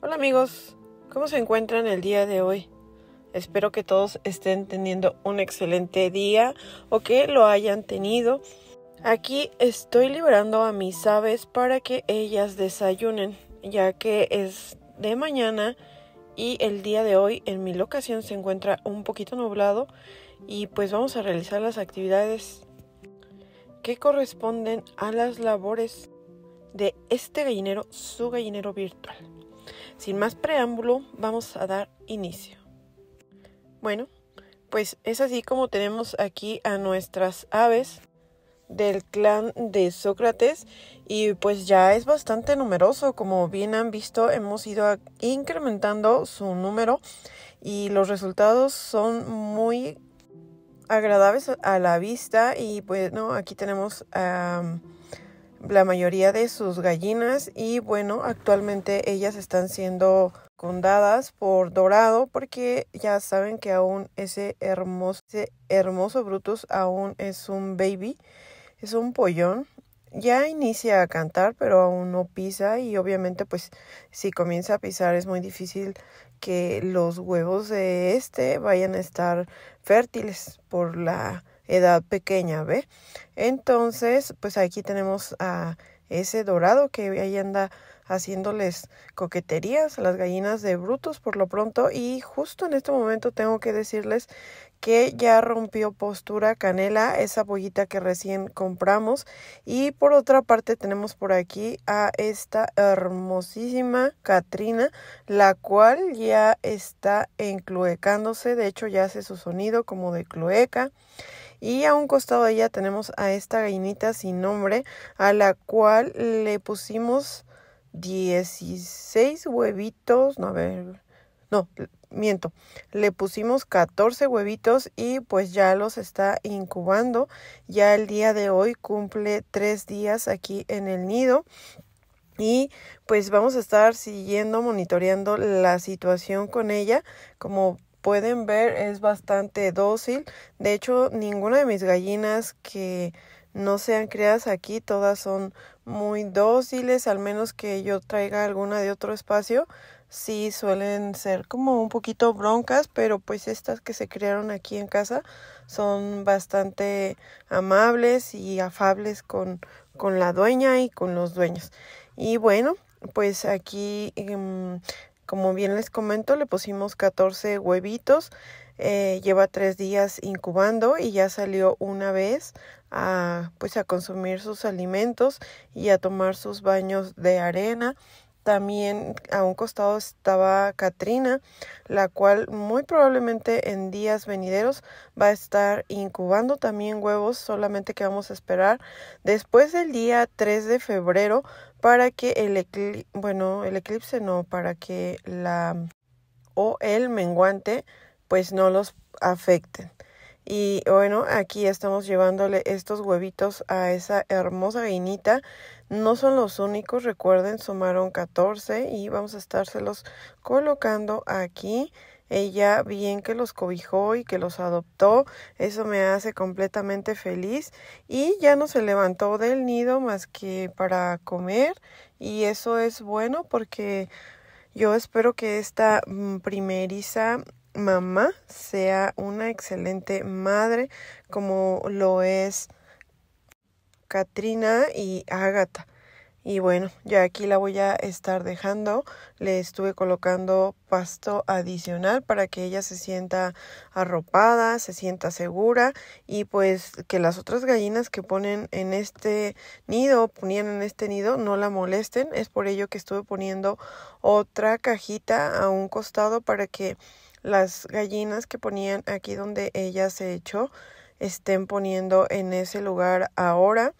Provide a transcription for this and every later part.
Hola amigos, ¿cómo se encuentran el día de hoy? Espero que todos estén teniendo un excelente día o que lo hayan tenido. Aquí estoy liberando a mis aves para que ellas desayunen, ya que es de mañana y el día de hoy en mi locación se encuentra un poquito nublado y pues vamos a realizar las actividades que corresponden a las labores de este gallinero, su gallinero virtual. Sin más preámbulo, vamos a dar inicio. Bueno, pues es así como tenemos aquí a nuestras aves del clan de Sócrates y pues ya es bastante numeroso como bien han visto hemos ido incrementando su número y los resultados son muy agradables a la vista y pues no aquí tenemos a la mayoría de sus gallinas y bueno, actualmente ellas están siendo condadas por Dorado porque ya saben que aún ese hermoso, hermoso Brutus aún es un baby, es un pollón. Ya inicia a cantar, pero aún no pisa y obviamente pues si comienza a pisar es muy difícil que los huevos de este vayan a estar fértiles por la edad pequeña, ¿ve? Entonces, pues aquí tenemos a ese dorado que ahí anda haciéndoles coqueterías a las gallinas de brutos por lo pronto y justo en este momento tengo que decirles que ya rompió postura Canela, esa pollita que recién compramos y por otra parte tenemos por aquí a esta hermosísima Katrina la cual ya está encluecándose, de hecho ya hace su sonido como de clueca y a un costado de ella tenemos a esta gallinita sin nombre, a la cual le pusimos 16 huevitos. No, a ver. No, miento. Le pusimos 14 huevitos y pues ya los está incubando. Ya el día de hoy cumple 3 días aquí en el nido. Y pues vamos a estar siguiendo monitoreando la situación con ella. Como pueden ver es bastante dócil. De hecho, ninguna de mis gallinas que no sean criadas aquí, todas son muy dóciles, al menos que yo traiga alguna de otro espacio. Sí suelen ser como un poquito broncas, pero pues estas que se criaron aquí en casa son bastante amables y afables con, con la dueña y con los dueños. Y bueno, pues aquí em, como bien les comento, le pusimos 14 huevitos. Eh, lleva tres días incubando y ya salió una vez a, pues, a consumir sus alimentos y a tomar sus baños de arena también a un costado estaba Katrina, la cual muy probablemente en días venideros va a estar incubando también huevos, solamente que vamos a esperar después del día 3 de febrero para que el eclipse, bueno, el eclipse no, para que la o el menguante pues no los afecten. Y bueno, aquí estamos llevándole estos huevitos a esa hermosa gallinita no son los únicos, recuerden, sumaron 14 y vamos a estárselos colocando aquí. Ella bien que los cobijó y que los adoptó, eso me hace completamente feliz y ya no se levantó del nido más que para comer y eso es bueno porque yo espero que esta mm, primeriza mamá sea una excelente madre como lo es Katrina y Agatha. Y bueno, ya aquí la voy a estar dejando. Le estuve colocando pasto adicional para que ella se sienta arropada, se sienta segura y pues que las otras gallinas que ponen en este nido, ponían en este nido, no la molesten. Es por ello que estuve poniendo otra cajita a un costado para que las gallinas que ponían aquí donde ella se echó estén poniendo en ese lugar ahora.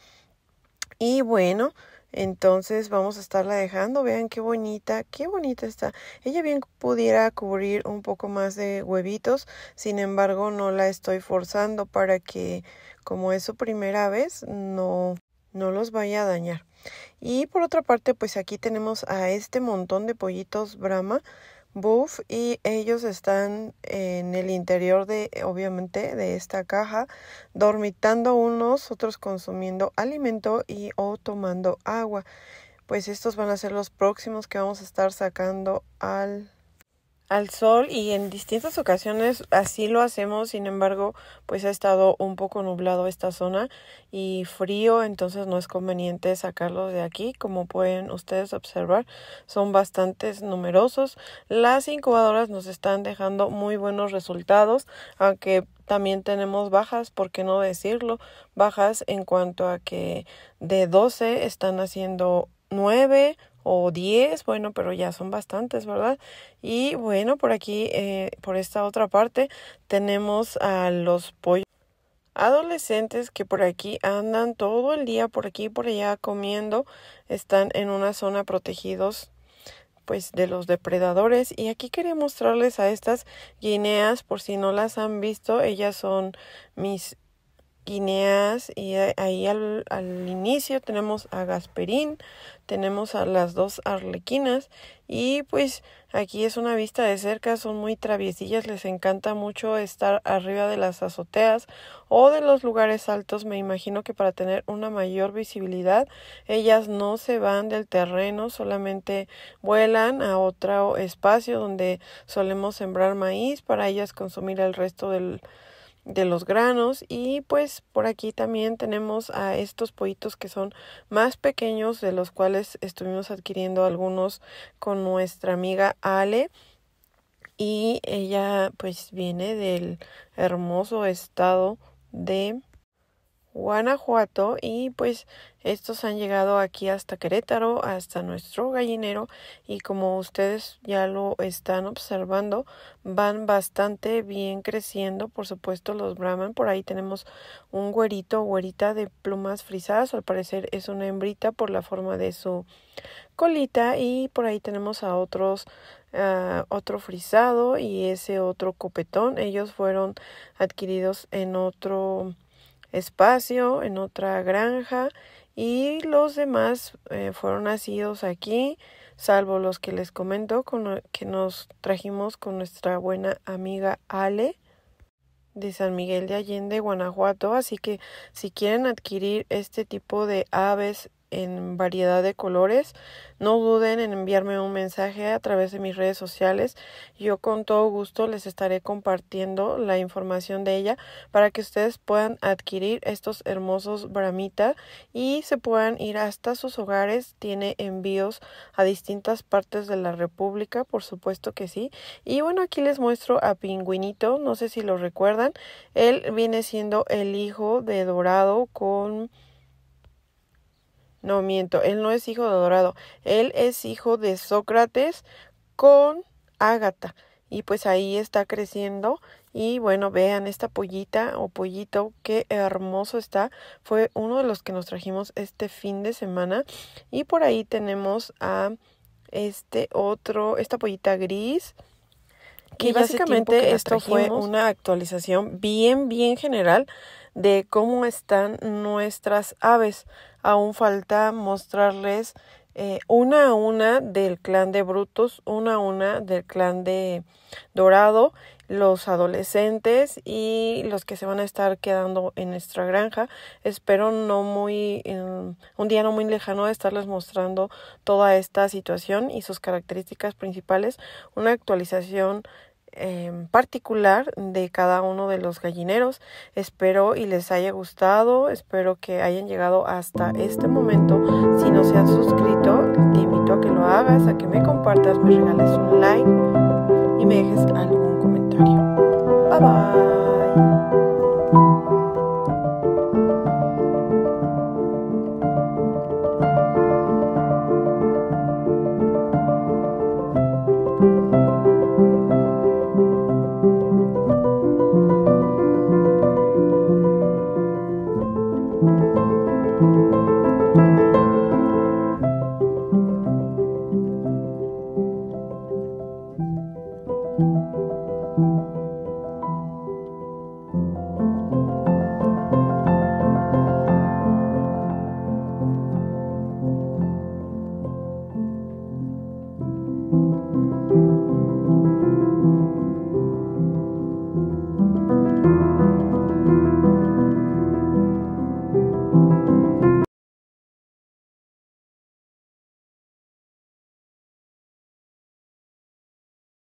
Y bueno, entonces vamos a estarla dejando. Vean qué bonita, qué bonita está. Ella bien pudiera cubrir un poco más de huevitos. Sin embargo, no la estoy forzando para que, como es su primera vez, no, no los vaya a dañar. Y por otra parte, pues aquí tenemos a este montón de pollitos Brahma Buff y ellos están en el interior de obviamente de esta caja dormitando unos otros consumiendo alimento y o tomando agua pues estos van a ser los próximos que vamos a estar sacando al al sol y en distintas ocasiones así lo hacemos, sin embargo, pues ha estado un poco nublado esta zona y frío, entonces no es conveniente sacarlos de aquí, como pueden ustedes observar, son bastantes numerosos. Las incubadoras nos están dejando muy buenos resultados, aunque también tenemos bajas, por qué no decirlo, bajas en cuanto a que de 12 están haciendo 9, o 10, bueno, pero ya son bastantes, ¿verdad? Y bueno, por aquí, eh, por esta otra parte, tenemos a los pollos adolescentes que por aquí andan todo el día por aquí y por allá comiendo, están en una zona protegidos pues de los depredadores y aquí quería mostrarles a estas guineas por si no las han visto ellas son mis Guineas y ahí al, inicio tenemos a Gasperín, tenemos a las dos arlequinas y pues aquí es una vista de cerca, son muy traviesillas, les encanta mucho estar arriba de las azoteas o de los lugares altos, me imagino que para tener una mayor visibilidad ellas no se van del terreno, solamente vuelan a otro espacio donde solemos sembrar maíz para ellas consumir el resto del de los granos y pues por aquí también tenemos a estos pollitos que son más pequeños de los cuales estuvimos adquiriendo algunos con nuestra amiga Ale y ella pues viene del hermoso estado de Guanajuato y pues estos han llegado aquí hasta Querétaro, hasta nuestro gallinero y como ustedes ya lo están observando van bastante bien creciendo, por supuesto los Brahman, por ahí tenemos un güerito o güerita de plumas frisadas, al parecer es una hembrita por la forma de su colita y por ahí tenemos a otros ah, otro frisado y ese otro copetón. Ellos fueron adquiridos en otro espacio, en otra granja y los demás eh, fueron nacidos aquí, salvo los que les comento con, que nos trajimos con nuestra buena amiga Ale de San Miguel de Allende, Guanajuato. Así que si quieren adquirir este tipo de aves en variedad de colores. No duden en enviarme un mensaje a través de mis redes sociales. Yo con todo gusto les estaré compartiendo la información de ella para que ustedes puedan adquirir estos hermosos bramita y se puedan ir hasta sus hogares. Tiene envíos a distintas partes de la República, por supuesto que sí. Y bueno, aquí les muestro a Pingüinito, no sé si lo recuerdan. Él viene siendo el hijo de Dorado con no miento, él no es hijo de Dorado, él es hijo de Sócrates con Ágata. Y pues ahí está creciendo. Y bueno, vean esta pollita o pollito, qué hermoso está. Fue uno de los que nos trajimos este fin de semana. Y por ahí tenemos a este otro, esta pollita gris. Que básicamente esto fue una actualización bien, bien general de cómo están nuestras aves. Aún falta mostrarles eh, una a una del clan de brutos, una a una del clan de Dorado, los adolescentes y los que se van a estar quedando en nuestra granja. Espero no muy em, un día no muy lejano estarles mostrando toda esta situación y sus características principales, una actualización particular de cada uno de los gallineros. Espero y les haya gustado, espero que hayan llegado hasta este momento. Si no se han suscrito, te invito a que lo hagas, a que me compartas, me regales un like y me dejes algún comentario. Bye bye. thank you